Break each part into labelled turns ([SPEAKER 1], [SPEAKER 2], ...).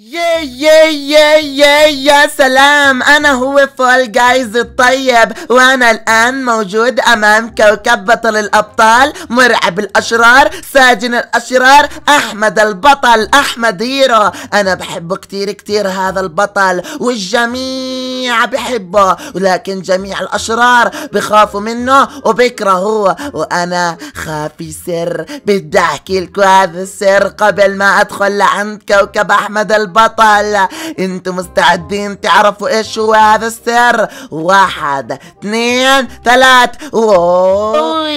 [SPEAKER 1] يي يي يي يا يا سلام انا هو فول جايز الطيب وانا الان موجود امام كوكب بطل الابطال مرعب الاشرار ساجن الاشرار احمد البطل احمد هيرو انا بحبه كتير كتير هذا البطل والجميع بحبه ولكن جميع الاشرار بخافوا منه وبكرهوه وانا خافي سر بدي احكي لكم هذا السر قبل ما ادخل لعند كوكب احمد البطل البطل انتم مستعدين تعرفوا ايش هو هذا السر واحد اثنين ثلاث اوه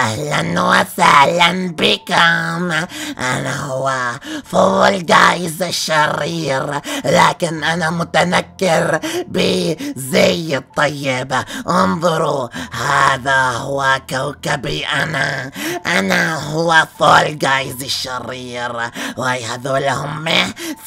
[SPEAKER 1] أهلا وسهلا بكم أنا هو فول جايز الشرير لكن أنا متنكر بزي الطيبة انظروا هذا هو كوكبي أنا أنا هو فول جايز الشرير وهي هذول هم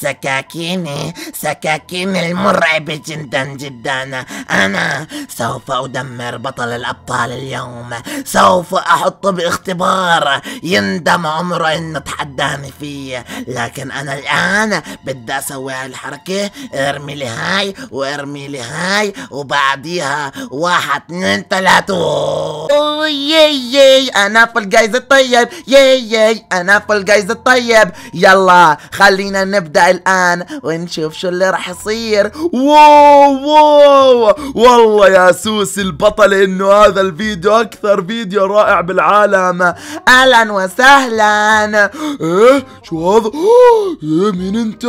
[SPEAKER 1] سكاكيني سكاكيني المرعبة جدا جدا أنا سوف أدمر بطل الأبطال اليوم سوف أ احطه باختبار يندم عمره انه تحداني فيه لكن انا الان بدي اسوي هالحركة ارمي لي هاي وارمي لي هاي وبعديها واحد اثنين ثلاثة اوه يي يي انا في الجايز الطيب يي يي انا في الجايز الطيب يلا خلينا نبدأ الان ونشوف شو اللي راح يصير واو واو والله يا سوس البطل انه هذا الفيديو اكثر فيديو رائع بالعالم اهلا وسهلا ايه شو هذا ايه مين انت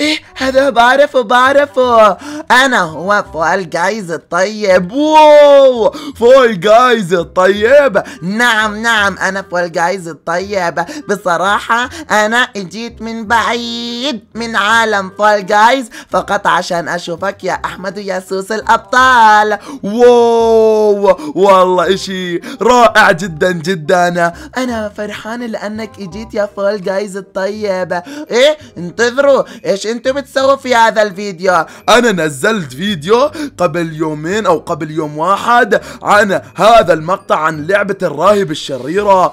[SPEAKER 1] ايه هذا بعرفه بعرفه انا هو فول جايز الطيب واو فول جايز الطيب نعم نعم انا فول جايز الطيب بصراحة انا اجيت من بعيد من عالم فول جايز فقط عشان اشوفك يا احمد ويا سوس الابطال واو والله اشي رائع جدا جدا جدا انا فرحان لانك اجيت يا فول جايز الطيب ايه انتظروا ايش انتم بتسووا في هذا الفيديو انا نزلت فيديو قبل يومين او قبل يوم واحد عن هذا المقطع عن لعبة الراهب الشريرة آه،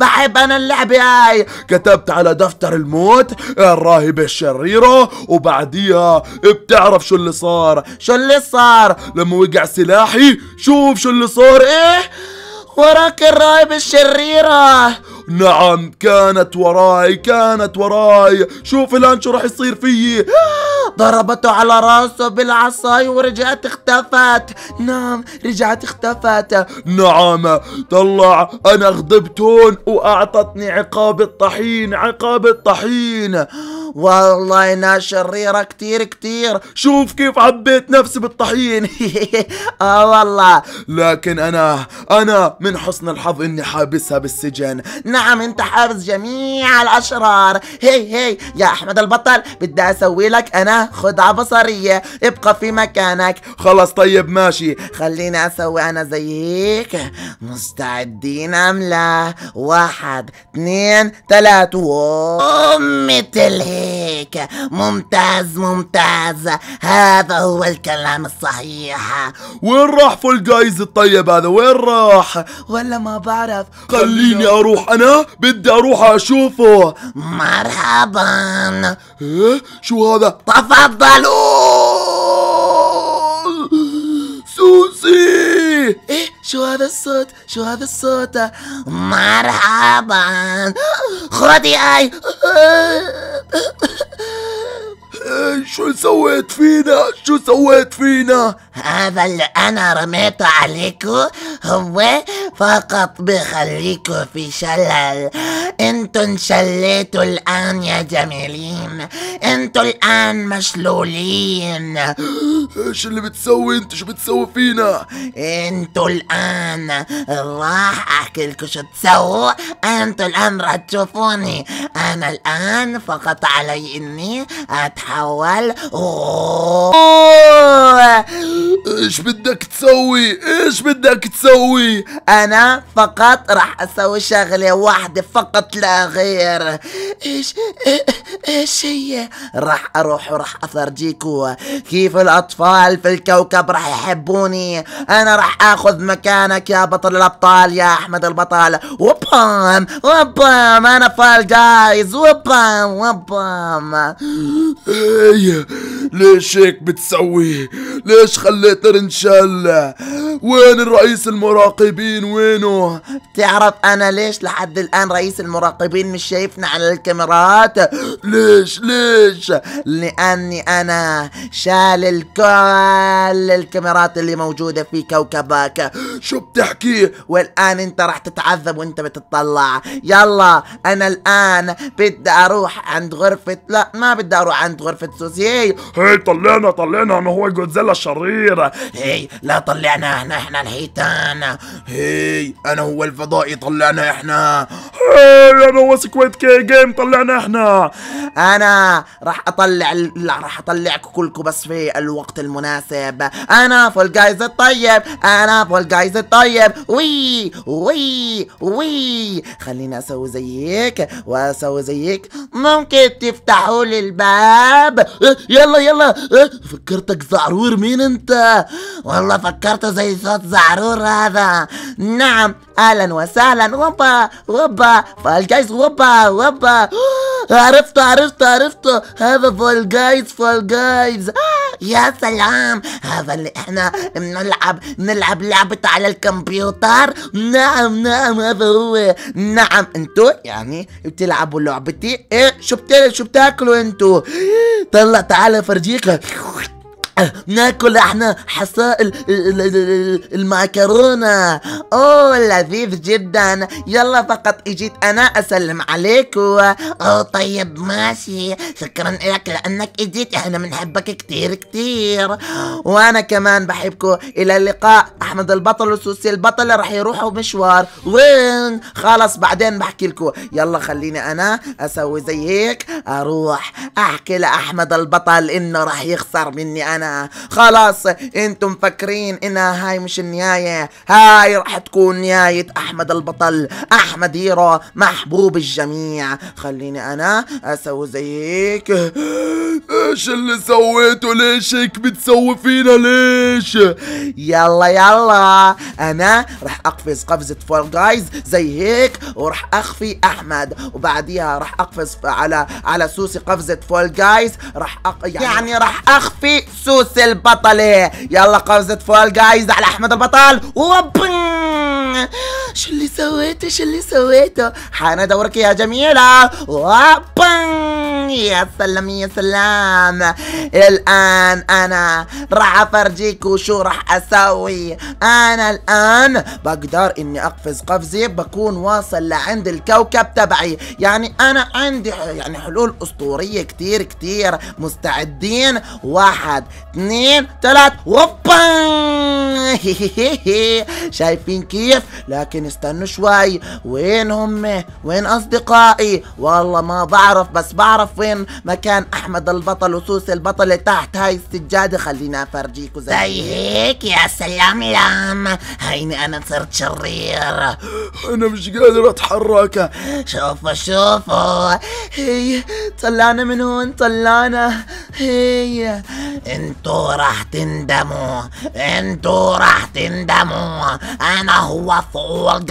[SPEAKER 1] بحب انا اللعبة هاي كتبت على دفتر الموت الراهبة الشريرة وبعديها بتعرف شو اللي صار شو اللي صار لما وقع سلاحي شوف شو اللي صار ايه وراك الرايب الشريرة نعم كانت وراي كانت وراي شوف الآن شو راح يصير فيي ضربته على راسه بالعصا ورجعت اختفت نعم رجعت اختفت نعم طلع انا غضبت هون واعطتني عقاب الطحين عقاب الطحين والله انا شريرة كتير كتير شوف كيف عبيت نفسي بالطحين اه والله لكن انا انا من حسن الحظ اني حابسها بالسجن نعم انت حافظ جميع الاشرار هي هي يا احمد البطل بدي اسوي لك انا خدعة بصرية ابقى في مكانك خلص طيب ماشي خليني اسوي انا زي هيك مستعدين ام لا واحد اثنين ثلاثة مثل هيك ممتاز ممتاز هذا هو الكلام الصحيح وين راح فول جايز الطيب هذا وين راح ولا ما بعرف خليني اروح انا بدي اروح اشوفه مرحبا إيه؟ شو هذا تفضلوا سوسي ايه شو هذا الصوت شو هذا الصوت مرحبا خدي اي شو سويت فينا شو سويت فينا هذا اللي انا رميته عليكم هو فقط بخليكو في شلل انتوا انشليتوا الان يا جميلين انتوا الان مشلولين ايش اللي بتسوي انتوا شو بتسوي فينا انتوا الان راح احكي لكم شو تسووا انتوا الان راح تشوفوني انا الان فقط علي اني اتحول ايش بدك تسوي ايش بدك تسوي انا فقط راح اسوي شغله واحده فقط لا غير ايش ايش هي راح اروح وراح افرجيكو كيف الاطفال في الكوكب راح يحبوني انا راح اخذ مكانك يا بطل الابطال يا احمد البطل وبام وبام انا فال جايز وبام وبام إيه، ليش هيك بتسوي ليش خليت نشل وين الرئيس المراقبين وينه تعرف انا ليش لحد الان رئيس المراقبين المراقبين مش شايفنا على الكاميرات ليش ليش لاني انا شال كل الكاميرات اللي موجوده في كوكبك شو بتحكي والان انت راح تتعذب وانت بتطلع يلا انا الان بدي اروح عند غرفه لا ما بدي اروح عند غرفه سوسي هي طلعنا طلعنا انا هو جودزيلا الشرير هي لا طلعنا احنا احنا الحيتان هي انا هو الفضائي طلعنا احنا هي يا هو سكواد كي جيم طلعنا احنا انا راح اطلع لا راح اطلعكم كلكم بس في الوقت المناسب انا فول جايز الطيب انا فول جايز الطيب وي وي وي خليني اسوي زيك واسوي زيك ممكن تفتحوا لي الباب إيه، يلا يلا إيه، فكرتك زعرور مين انت والله فكرت زي صوت زعرور هذا نعم اهلا وسهلا وبا وبا جايز وبا وبا عرفت عرفت عرفت هذا جايز فول جايز يا سلام هذا اللي احنا بنلعب بنلعب لعبة على الكمبيوتر نعم نعم هذا هو نعم انتو يعني بتلعبوا لعبتي ايه شو بتاكلوا انتو طلع تعال فرجيك ناكل احنا حساء المعكرونة اوه لذيذ جدا يلا فقط اجيت انا اسلم عليك اوه طيب ماشي شكرا لك لانك اجيت احنا بنحبك كتير كتير وانا كمان بحبكو الى اللقاء احمد البطل وسوسي البطل رح يروحوا مشوار وين خلص بعدين بحكي لكم يلا خليني انا اسوي زي هيك اروح احكي لاحمد البطل انه رح يخسر مني انا خلاص انتم مفكرين انها هاي مش النهاية هاي راح تكون نهاية احمد البطل احمد هيرو محبوب الجميع خليني انا اسوي زيك ايش اللي سويته ليش هيك بتسوي فينا ليش يلا يلا انا رح اقفز قفزة فول جايز زي هيك وراح اخفي احمد وبعديها رح اقفز على على سوسي قفزة فول جايز راح أق... يعني, يعني رح اخفي سوسي البطلة يلا قفزة فول جايز على احمد البطل وبن شو اللي سويته شو اللي سويته حان دورك يا جميلة وبان يا سلام يا سلام الآن أنا راح أفرجيك وشو راح أسوي أنا الآن بقدر إني أقفز قفزي بكون واصل لعند الكوكب تبعي يعني أنا عندي يعني حلول أسطورية كتير كتير مستعدين واحد اثنين ثلاث وبان شايفين كيف لكن استنوا شوي وين هم وين اصدقائي والله ما بعرف بس بعرف وين مكان احمد البطل وسوس البطل تحت هاي السجادة خلينا افرجيكوا زي هيك يا سلام لام هيني انا صرت شرير انا مش قادر اتحرك شوفوا شوفوا هي طلعنا من هون طلعنا هي انتوا راح تندموا انتوا راح تندموا انا هو هو فول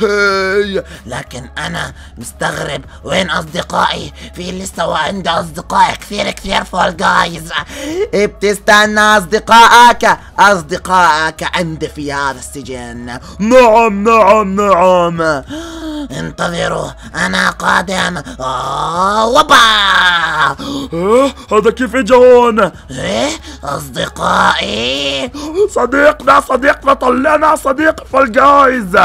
[SPEAKER 1] هي لكن انا مستغرب وين اصدقائي في لسه عندي اصدقاء كثير كثير فول جايز بتستنى اصدقائك اصدقائك عندي في هذا السجن نعم نعم نعم انتظروا أنا قادم آه، وبا إيه؟ هذا كيف اجى هون؟ إيه؟ أصدقائي صديقنا صديقنا طلعنا صديق فالجايز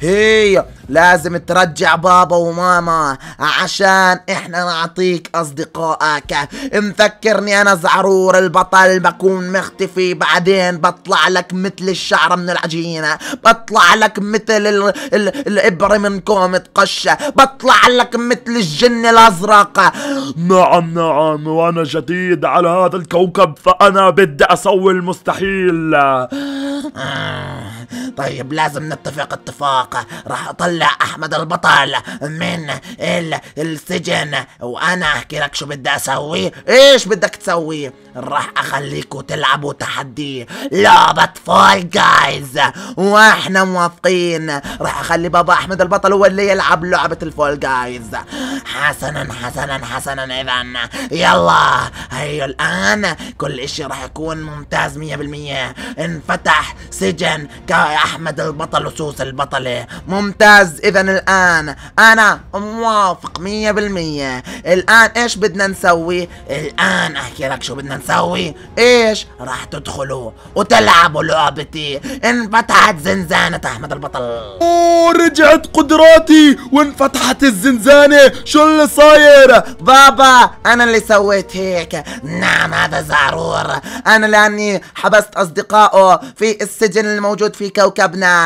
[SPEAKER 1] هي لازم ترجع بابا وماما عشان احنا نعطيك اصدقائك مفكرني انا زعرور البطل بكون مختفي بعدين بطلع لك مثل الشعر من العجينة بطلع لك مثل ال... ال... الابرة من كومة قشة بطلع لك مثل الجن الازرق نعم نعم وانا جديد على هذا الكوكب فانا بدي اسوي المستحيل طيب لازم نتفق اتفاق راح اطلع احمد البطل من السجن وانا احكي لك شو بدي اسوي ايش بدك تسوي راح اخليكم تلعبوا تحدي لعبة فول جايز واحنا موافقين راح اخلي بابا احمد البطل هو اللي يلعب لعبة الفول جايز حسنا حسنا حسنا اذا يلا هيو الان كل اشي راح يكون ممتاز 100% انفتح سجن كم يا أحمد البطل وسوس البطلة ممتاز إذا الآن أنا موافق مية بالمية الآن إيش بدنا نسوي الآن أحكي لك شو بدنا نسوي إيش راح تدخلوا وتلعبوا لعبتي انفتحت زنزانة أحمد البطل أوه رجعت قدراتي وانفتحت الزنزانة شو اللي صاير بابا أنا اللي سويت هيك نعم هذا زعرور أنا لأني حبست أصدقائه في السجن الموجود في ikaw, Kabna.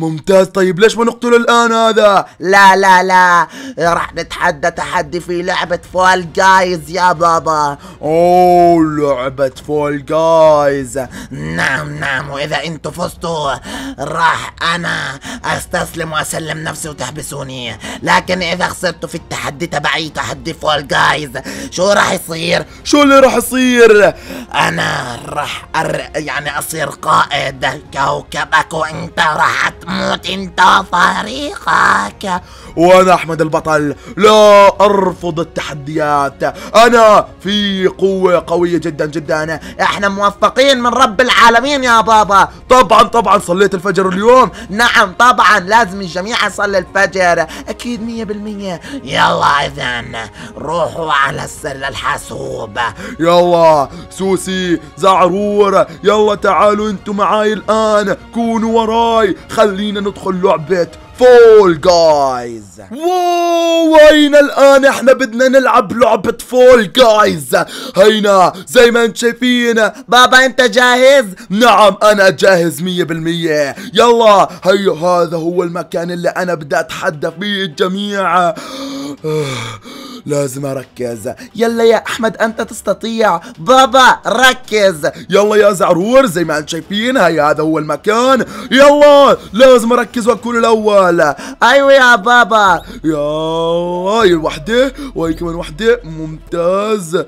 [SPEAKER 1] ممتاز طيب ليش ما نقتله الآن هذا لا لا لا راح نتحدى تحدي في لعبة فول جايز يا بابا أوه لعبة فول جايز نعم نعم وإذا انتم فزتوا راح أنا أستسلم وأسلم نفسي وتحبسوني لكن إذا خسرتوا في التحدي تبعي تحدي فول جايز شو راح يصير شو اللي راح يصير أنا راح أر... يعني أصير قائد كوكبك وأنت راح أتم تموت انت وفريقك وانا احمد البطل لا ارفض التحديات انا في قوة قوية جدا جدا احنا موفقين من رب العالمين يا بابا طبعا طبعا صليت الفجر اليوم نعم طبعا لازم الجميع يصلي الفجر اكيد مية بالمية يلا اذا روحوا على السلة الحاسوب يلا سوسي زعرور يلا تعالوا انتم معاي الان كونوا وراي خل خلينا ندخل لعبة فول جايز واو هينا الان احنا بدنا نلعب لعبة فول جايز هينا زي ما انت شايفين بابا انت جاهز نعم انا جاهز مية بالمية يلا هي هذا هو المكان اللي انا بدي اتحدى فيه الجميع لازم اركز يلا يا احمد انت تستطيع بابا ركز يلا يا زعرور زي ما انتم شايفين هي هذا هو المكان يلا لازم اركز واكون الاول ايوه يا بابا يا هاي الوحده وهي كمان وحده ممتاز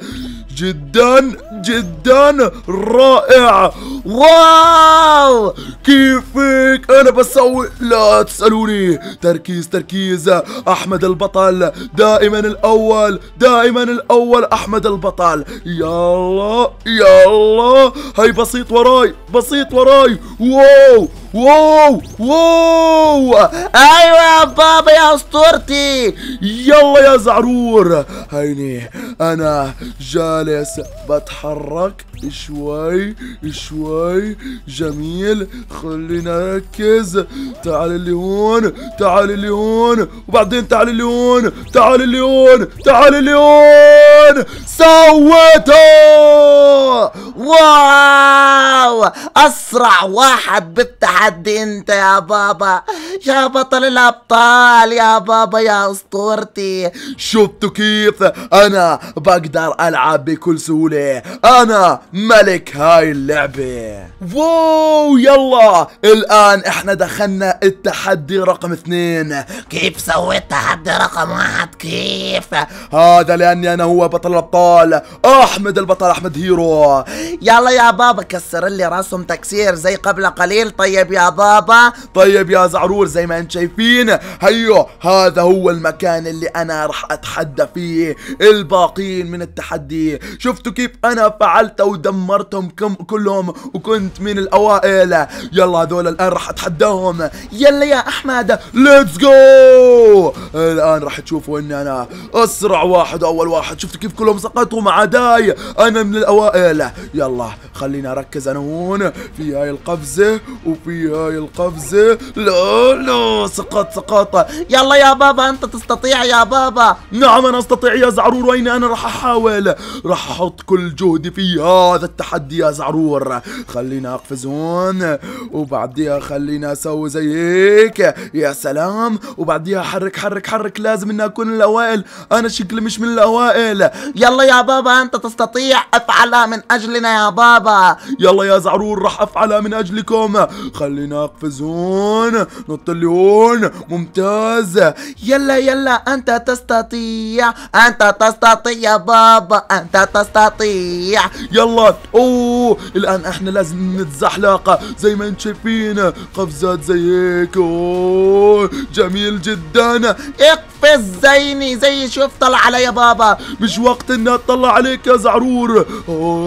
[SPEAKER 1] جدا جدا رائع واو كيفك انا بسوي لا تسالوني تركيز تركيز احمد البطل دائما الاول الأول دائما الأول أحمد البطل يلا يلا هاي بسيط وراي بسيط وراي واو واو واو ايوه يا بابا يا اسطورتي يلا يا زعرور هيني انا جالس بتحرك شوي شوي جميل خلينا نركز تعال اللي هون تعال اللي هون وبعدين تعال اللي هون تعال اللي هون تعال اللي هون سويته واو اسرع واحد بالتحرك حد انت يا بابا يا بطل الابطال يا بابا يا اسطورتي شفتوا كيف انا بقدر العب بكل سهولة انا ملك هاي اللعبة واو يلا الان احنا دخلنا التحدي رقم اثنين كيف سويت تحدي رقم واحد كيف هذا لاني انا هو بطل الابطال احمد البطل احمد هيرو يلا يا بابا كسر لي راسهم تكسير زي قبل قليل طيب يا بابا طيب يا زعرور زي ما انت شايفين هيو هذا هو المكان اللي انا رح اتحدى فيه الباقيين من التحدي شفتوا كيف انا فعلت ودمرتهم كم كلهم وكنت من الاوائل يلا هذول الان رح اتحداهم يلا يا احمد ليتس جو الان رح تشوفوا ان انا اسرع واحد اول واحد شفتوا كيف كلهم سقطوا مع داي انا من الاوائل يلا خليني اركز انا هون في هاي القفزه وفي هاي القفزه لا لا سقط سقط يلا يا بابا انت تستطيع يا بابا نعم انا استطيع يا زعرور وين انا راح احاول راح احط كل جهدي في هذا التحدي يا زعرور خلينا اقفز هون وبعديها خلينا اسوي زي هيك يا سلام وبعديها حرك حرك حرك لازم اني اكون الاوائل انا شكلي مش من الاوائل يلا يا بابا انت تستطيع افعلها من اجلنا يا بابا بابا يلا يا زعرور راح افعلها من اجلكم خلينا اقفز هون نط هون ممتاز يلا يلا انت تستطيع انت تستطيع يا بابا انت تستطيع يلا اوه الان احنا لازم نتزحلق زي ما انت شايفين قفزات زي هيك اوه جميل جدا اقفز زيني زي شوف طلع علي يا بابا مش وقت اني اطلع عليك يا زعرور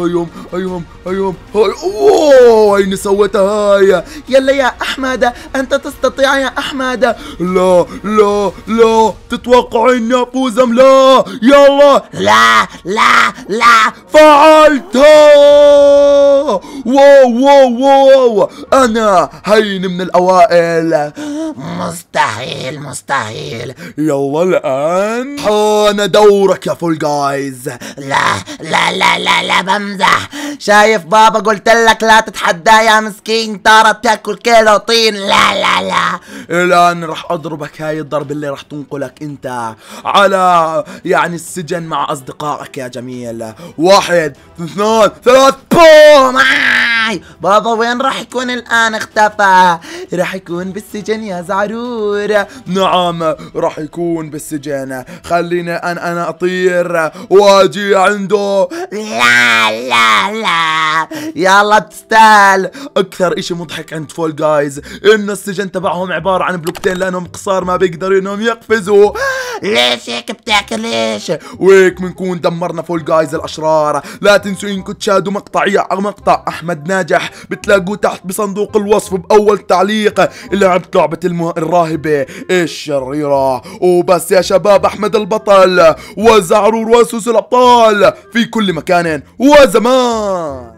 [SPEAKER 1] ايوم ايوم أيوة أوه اين سوتها هاي يلا يا أحمد أنت تستطيع يا أحمد لا لا لا تتوقع إني أفوز أم لا يلا لا لا لا فعلتها واو واو واو أنا هين من الأوائل مستحيل مستحيل يلا الآن حان دورك يا فول جايز لا لا لا لا لا بمزح شايف كيف بابا قلت لك لا تتحدى يا مسكين ترى بتاكل كيلو طين لا لا لا الان راح اضربك هاي الضرب اللي راح تنقلك انت على يعني السجن مع اصدقائك يا جميل واحد اثنان ثلاث بوم معاي بابا وين راح يكون الآن اختفى راح يكون بالسجن يا زعرور نعم راح يكون بالسجن خليني أن أنا أطير وأجي عنده لا لا لا يلا تستاهل اكثر اشي مضحك عند فول جايز انه السجن تبعهم عبارة عن بلوكتين لانهم قصار ما بيقدروا انهم يقفزوا ليش هيك بتاكل ليش وهيك بنكون دمرنا فول جايز الاشرار لا تنسوا انكم تشاهدوا مقطع مقطع احمد ناجح بتلاقوه تحت بصندوق الوصف باول تعليق لعبت لعبة الراهبة الشريرة وبس يا شباب احمد البطل وزعروا رؤوس الابطال في كل مكان وزمان